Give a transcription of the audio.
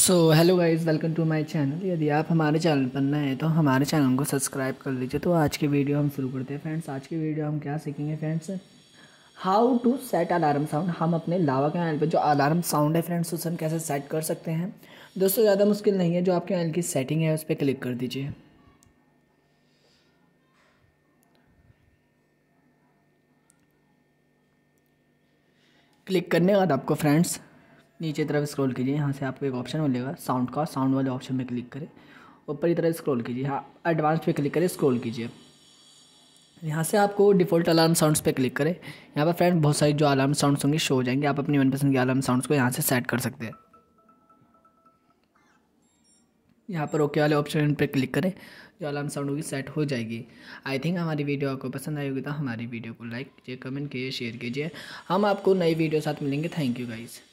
so hello guys welcome to my channel यदि आप हमारे चैनल पर नए हैं तो हमारे चैनल को सब्सक्राइब कर लीजिए तो आज की वीडियो हम शुरू करते हैं फ्रेंड्स आज की वीडियो हम क्या सीखेंगे friends how to set alarm sound हम अपने लावा के आयल पर जो अलार्म साउंड है फ्रेंड्स उसे हम कैसे सेट कर सकते हैं दोस्तों ज़्यादा मुश्किल नहीं है जो आपके आयल की सेटिंग है उस पर क्लिक कर दीजिए क्लिक करने के बाद आपको फ्रेंड्स नीचे तरफ स्क्रॉल कीजिए यहाँ से आपको एक ऑप्शन मिलेगा साउंड का साउंड वाले ऑप्शन में क्लिक करें ऊपर की तरफ स्क्रॉल कीजिए हाँ एडवांस पे क्लिक करें स्क्रॉल कीजिए यहाँ से आपको डिफ़ॉल्ट अलार्म साउंड्स पे क्लिक करें यहाँ पर फ्रेंड बहुत सारी जो अलार्म साउंड्स होंगे शो हो जाएंगे आप अपनी मनपसंद के अलार्म साउंड्स को यहाँ से सेट कर सकते हैं यहाँ पर ओके वाले ऑप्शन पर क्लिक करें जो अलार्म साउंड होगी सेट हो जाएगी आई थिंक हमारी वीडियो आपको पसंद आई होगी तो हमारी वीडियो को लाइक कीजिए कमेंट कीजिए शेयर कीजिए हम आपको नई वीडियो साथ मिलेंगे थैंक यू गाइज़